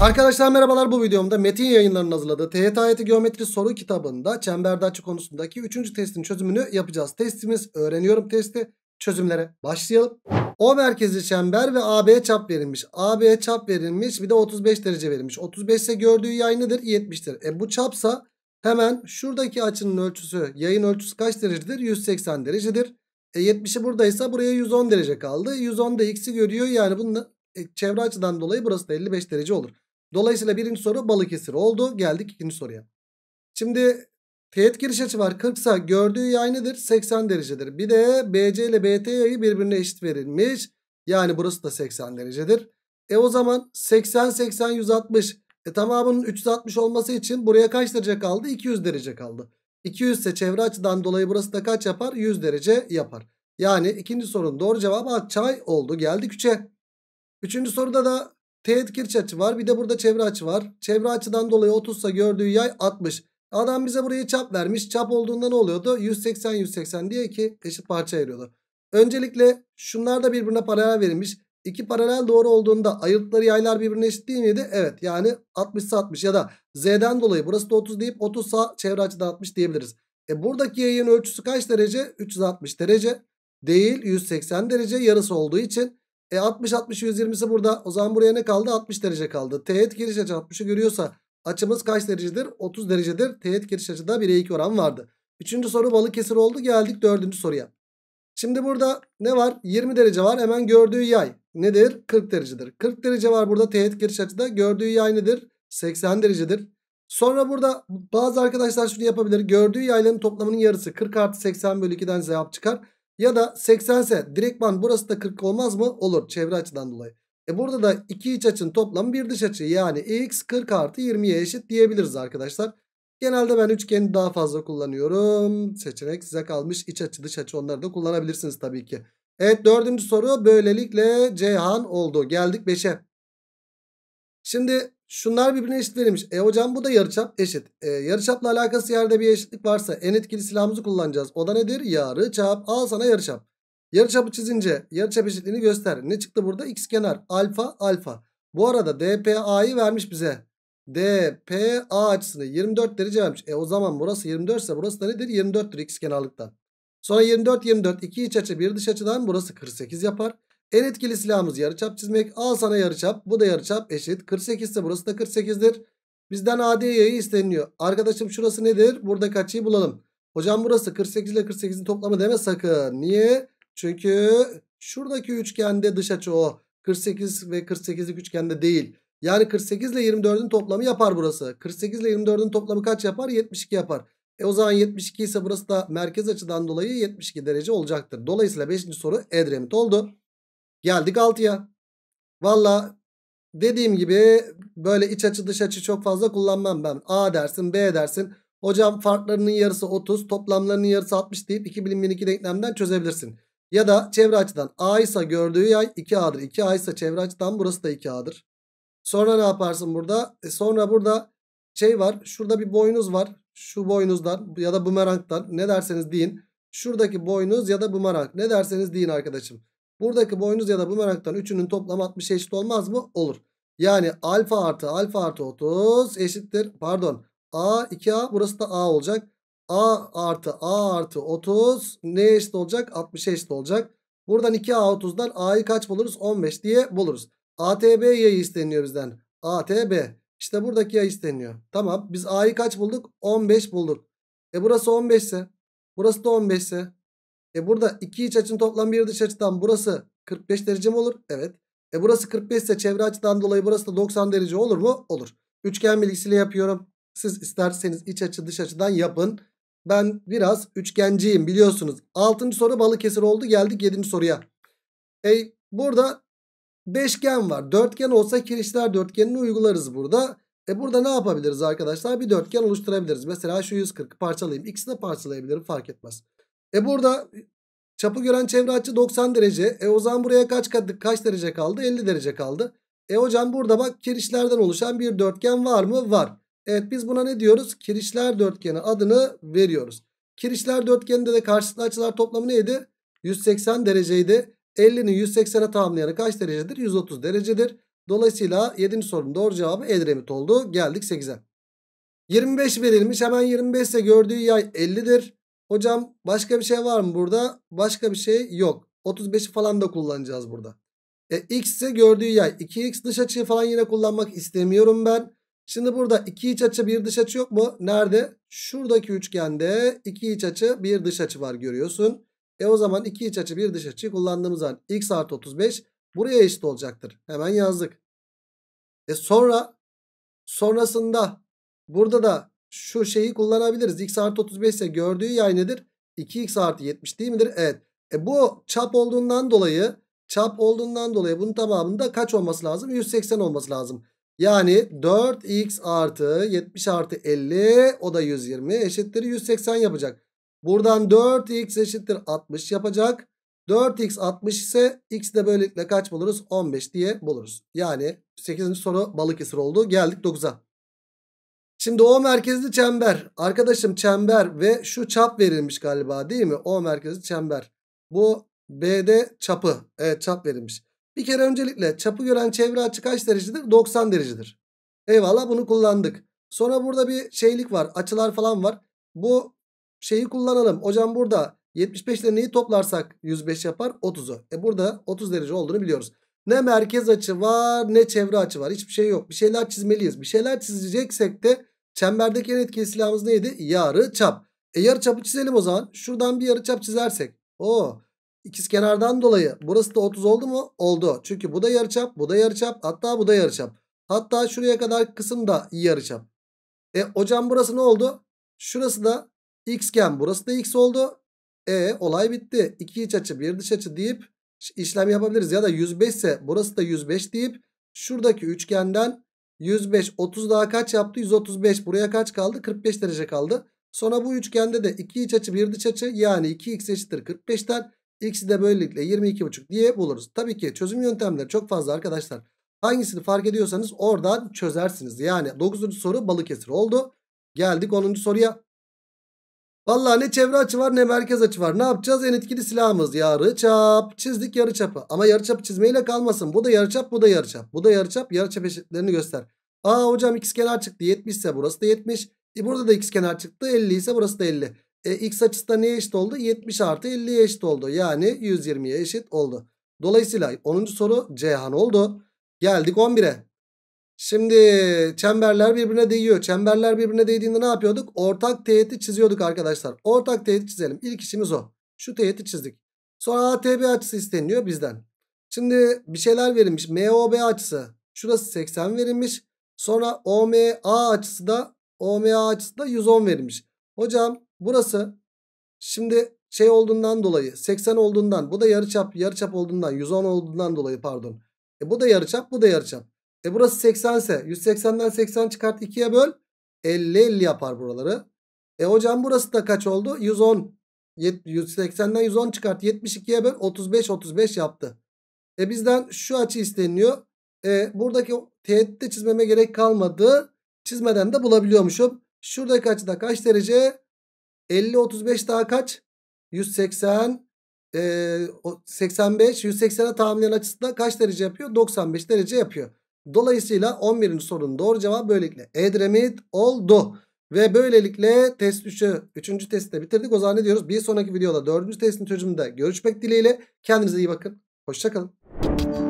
Arkadaşlar merhabalar bu videomda Metin yayınlarının hazırladığı TYT Geometri soru kitabında çemberde açı konusundaki 3. testin çözümünü yapacağız. Testimiz öğreniyorum testi çözümlere başlayalım. O merkezi çember ve AB çap verilmiş. AB çap verilmiş bir de 35 derece verilmiş. 35 ise gördüğü yay nedir? 70'tir. E bu çapsa hemen şuradaki açının ölçüsü yayın ölçüsü kaç derecedir? 180 derecedir. E 70'i buradaysa buraya 110 derece kaldı. 110 da x'i görüyor yani bunun e, çevre açıdan dolayı burası da 55 derece olur. Dolayısıyla birinci soru Balıkesir oldu. Geldik ikinci soruya. Şimdi teğet giriş açı var 40 ise gördüğü yay nedir? 80 derecedir. Bir de BC ile BT yayı birbirine eşit verilmiş. Yani burası da 80 derecedir. E o zaman 80 80 160. E tamamının 360 olması için buraya kaç derece kaldı? 200 derece kaldı. 200 ise çevre açıdan dolayı burası da kaç yapar? 100 derece yapar. Yani ikinci sorunun doğru cevabı Çay oldu. Geldik 3'e. Üçüncü soruda da Teğet kirç açı var. Bir de burada çevre açı var. Çevre açıdan dolayı 30 ise gördüğü yay 60. Adam bize buraya çap vermiş. Çap olduğunda ne oluyordu? 180 180 diye iki eşit parça ayırıyordu. Öncelikle şunlar da birbirine paralel verilmiş. İki paralel doğru olduğunda ayırtları yaylar birbirine eşit değil miydi? Evet yani 60 ise 60 ya da z'den dolayı burası da 30 deyip 30 ise çevre açıda 60 diyebiliriz. E buradaki yayın ölçüsü kaç derece? 360 derece değil 180 derece yarısı olduğu için e 60 60 120'si burada. O zaman buraya ne kaldı? 60 derece kaldı. Teğet giriş açı 60'ı görüyorsa açımız kaç derecedir? 30 derecedir. Teğet giriş açıda 1'e 2 oran vardı. Üçüncü soru balık kesir oldu. Geldik dördüncü soruya. Şimdi burada ne var? 20 derece var. Hemen gördüğü yay nedir? 40 derecedir. 40 derece var burada teğet giriş açıda. Gördüğü yay nedir? 80 derecedir. Sonra burada bazı arkadaşlar şunu yapabilir. Gördüğü yayların toplamının yarısı 40 artı 80 bölü 2'den cevap çıkar. Ya da 80 ise direktman burası da 40 olmaz mı? Olur çevre açıdan dolayı. E burada da iki iç açın toplamı bir dış açı. Yani x 40 artı 20'ye eşit diyebiliriz arkadaşlar. Genelde ben üçgeni daha fazla kullanıyorum. Seçenek size kalmış. İç açı dış açı onları da kullanabilirsiniz tabii ki. Evet dördüncü soru böylelikle Ceyhan oldu. Geldik 5'e. Şimdi Şunlar birbirine eşit verilmiş. E hocam bu da yarıçap eşit. E, yarıçapla alakası yerde bir eşitlik varsa en etkili silahımızı kullanacağız. O da nedir? Yarıçap. Al sana yarıçap. Yarıçapı çizince yarıçap eşitliğini göster. Ne çıktı burada? X kenar. Alfa alfa. Bu arada DPA'yı vermiş bize. DPA açısını 24 derece vermiş. E o zaman burası 24 ise burası da nedir? 24'tür x kenarlıktan. Sonra 24 24 2 iç açı 1 dış açıdan burası 48 yapar. En etkili silahımız yarıçap çizmek. Al sana yarıçap. Bu da yarıçap eşit. 48 ise burası da 48'dir. Bizden ADY'yi isteniliyor. Arkadaşım şurası nedir? Burada kaçıyı bulalım. Hocam burası 48 ile 48'in toplamı deme sakın. Niye? Çünkü şuradaki üçgende dış açı o. 48 ve 48'lik üçgende değil. Yani 48 ile 24'ün toplamı yapar burası. 48 ile 24'ün toplamı kaç yapar? 72 yapar. E o zaman 72 ise burası da merkez açıdan dolayı 72 derece olacaktır. Dolayısıyla 5. soru Edremit oldu. Geldik 6'ya. Valla dediğim gibi böyle iç açı dış açı çok fazla kullanmam ben. A dersin B dersin. Hocam farklarının yarısı 30 toplamlarının yarısı 60 deyip 2 bilinmeyen 2 denklemden çözebilirsin. Ya da çevre açıdan A ise gördüğü yay 2A'dır. 2A ise çevre açıdan burası da 2A'dır. Sonra ne yaparsın burada? E sonra burada şey var. Şurada bir boynuz var. Şu boynuzdan ya da bumerangdan ne derseniz deyin. Şuradaki boynuz ya da bumerang ne derseniz deyin arkadaşım. Buradaki boynuz ya da bumerangtan üçünün toplamı 60 eşit olmaz mı? Olur. Yani alfa artı alfa artı 30 eşittir. Pardon. A 2A burası da A olacak. A artı A artı 30 ne eşit olacak? 60 eşit olacak. Buradan 2A 30'dan A'yı kaç buluruz? 15 diye buluruz. ATB yayı isteniyor bizden. ATB. İşte buradaki yay isteniyor. Tamam biz A'yı kaç bulduk? 15 bulduk. E burası 15 ise. Burası da 15 ise. E burada iki iç açın toplam bir dış açıdan burası 45 derece mi olur? Evet. E burası 45 ise çevre açıdan dolayı burası da 90 derece olur mu? Olur. Üçgen bilgisiyle yapıyorum. Siz isterseniz iç açı dış açıdan yapın. Ben biraz üçgenciyim biliyorsunuz. Altıncı soru Balıkesir oldu. Geldik yedinci soruya. E burada beşgen var. Dörtgen olsa kirişler dörtgenini uygularız burada. E burada ne yapabiliriz arkadaşlar? Bir dörtgen oluşturabiliriz. Mesela şu 140'ı parçalayayım. İkisini de parçalayabilirim fark etmez. E burada çapı gören çevre açı 90 derece. E o zaman buraya kaç, kaç derece kaldı? 50 derece kaldı. E hocam burada bak kirişlerden oluşan bir dörtgen var mı? Var. Evet biz buna ne diyoruz? Kirişler dörtgeni adını veriyoruz. Kirişler dörtgeninde de karşılıklı açılar toplamı neydi? 180 dereceydi. 50'nin 180'e tamamlayanı kaç derecedir? 130 derecedir. Dolayısıyla 7. sorunun doğru cevabı Edremit oldu. Geldik 8'e. 25 verilmiş. Hemen 25 ise gördüğü yay 50'dir. Hocam başka bir şey var mı burada? Başka bir şey yok. 35'i falan da kullanacağız burada. E, x ise gördüğü yay. 2x dış açıyı falan yine kullanmak istemiyorum ben. Şimdi burada 2 iç açı 1 dış açı yok mu? Nerede? Şuradaki üçgende 2 iç açı 1 dış açı var görüyorsun. E o zaman 2 iç açı 1 dış açıyı kullandığımız zaman x artı 35 buraya eşit olacaktır. Hemen yazdık. E sonra sonrasında burada da şu şeyi kullanabiliriz. X artı 35 ise gördüğü yay nedir? 2x artı 70 değil midir? Evet. E bu çap olduğundan dolayı çap olduğundan dolayı bunun tamamında kaç olması lazım? 180 olması lazım. Yani 4x artı 70 artı 50 o da 120 eşittir 180 yapacak. Buradan 4x eşittir 60 yapacak. 4x 60 ise x de böylelikle kaç buluruz? 15 diye buluruz. Yani 8. soru balık esir oldu. Geldik 9'a. Şimdi O merkezli çember. Arkadaşım çember ve şu çap verilmiş galiba değil mi? O merkezli çember. Bu BD çapı. Evet çap verilmiş. Bir kere öncelikle çapı gören çevre açı kaç derecedir? 90 derecedir. Eyvallah bunu kullandık. Sonra burada bir şeylik var. Açılar falan var. Bu şeyi kullanalım. Hocam burada 75 ile neyi toplarsak 105 yapar? 30'u. E burada 30 derece olduğunu biliyoruz. Ne merkez açı var ne çevre açı var. Hiçbir şey yok. Bir şeyler çizmeliyiz. Bir şeyler çizeceksek de çemberdeki en etkili silahımız neydi? Yarı çap. E yarı çapı çizelim o zaman. Şuradan bir yarı çap çizersek. Oo. İkiz kenardan dolayı burası da 30 oldu mu? Oldu. Çünkü bu da yarı çap, bu da yarı çap, hatta bu da yarı çap. Hatta şuraya kadar kısım da yarı çap. E hocam burası ne oldu? Şurası da x xken burası da x oldu. E olay bitti. İki iç açı, bir dış açı deyip işlem yapabiliriz. Ya da 105 ise burası da 105 deyip şuradaki üçgenden 105 30 daha kaç yaptı? 135 buraya kaç kaldı? 45 derece kaldı. Sonra bu üçgende de 2 iç açı 1 dış açı yani 2x eşittir 45'ten x'i de böylelikle 22,5 diye buluruz. Tabii ki çözüm yöntemleri çok fazla arkadaşlar. Hangisini fark ediyorsanız oradan çözersiniz. Yani 9. soru balık Balıkesir oldu. Geldik 10. soruya. Valla ne çevre açı var ne merkez açı var. Ne yapacağız? En etkili silahımız yarı çap Çizdik yarı yarıçapı. Ama yarı yarıçapı çizmeyle kalmasın. Bu da yarı çap bu da yarı çap Bu da yarı çap yarı çap eşitlerini göster. Aa hocam x kenar çıktı. 70 ise burası da 70. E, burada da x kenar çıktı. 50 ise burası da 50. E, x açısı da neye eşit oldu? 70 artı 50'ye eşit oldu. Yani 120'ye eşit oldu. Dolayısıyla 10. soru Cihan oldu. Geldik 11'e. Şimdi çemberler birbirine değiyor. Çemberler birbirine değdiğinde ne yapıyorduk? Ortak teğeti çiziyorduk arkadaşlar. Ortak teğeti çizelim. İlk işimiz o. Şu teğeti çizdik. Sonra ATB açısı isteniyor bizden. Şimdi bir şeyler verilmiş. MOB açısı. Şurası 80 verilmiş. Sonra OMA açısı da OMA açısı da 110 verilmiş. Hocam burası şimdi şey olduğundan dolayı 80 olduğundan bu da yarıçap yarıçap olduğundan 110 olduğundan dolayı pardon. E bu da yarıçap bu da yarıçap. E burası 80 ise 180'den 80 çıkart 2'ye böl. 50 50 yapar buraları. E hocam burası da kaç oldu? 110. 180'den 110 çıkart 72'ye böl 35 35 yaptı. E bizden şu açı isteniyor. E buradaki teğette çizmeme gerek kalmadı. Çizmeden de bulabiliyormuşum. Şuradaki açıda kaç derece? 50 35 daha kaç? 180 e, 85 180'e tamamlayan açısında kaç derece yapıyor? 95 derece yapıyor. Dolayısıyla 11. sorunun doğru cevabı böylelikle Edremit oldu. Ve böylelikle test 3'ü 3. testi bitirdik. O zaman ne diyoruz? Bir sonraki videoda 4. testin çözümünde görüşmek dileğiyle. Kendinize iyi bakın. Hoşçakalın.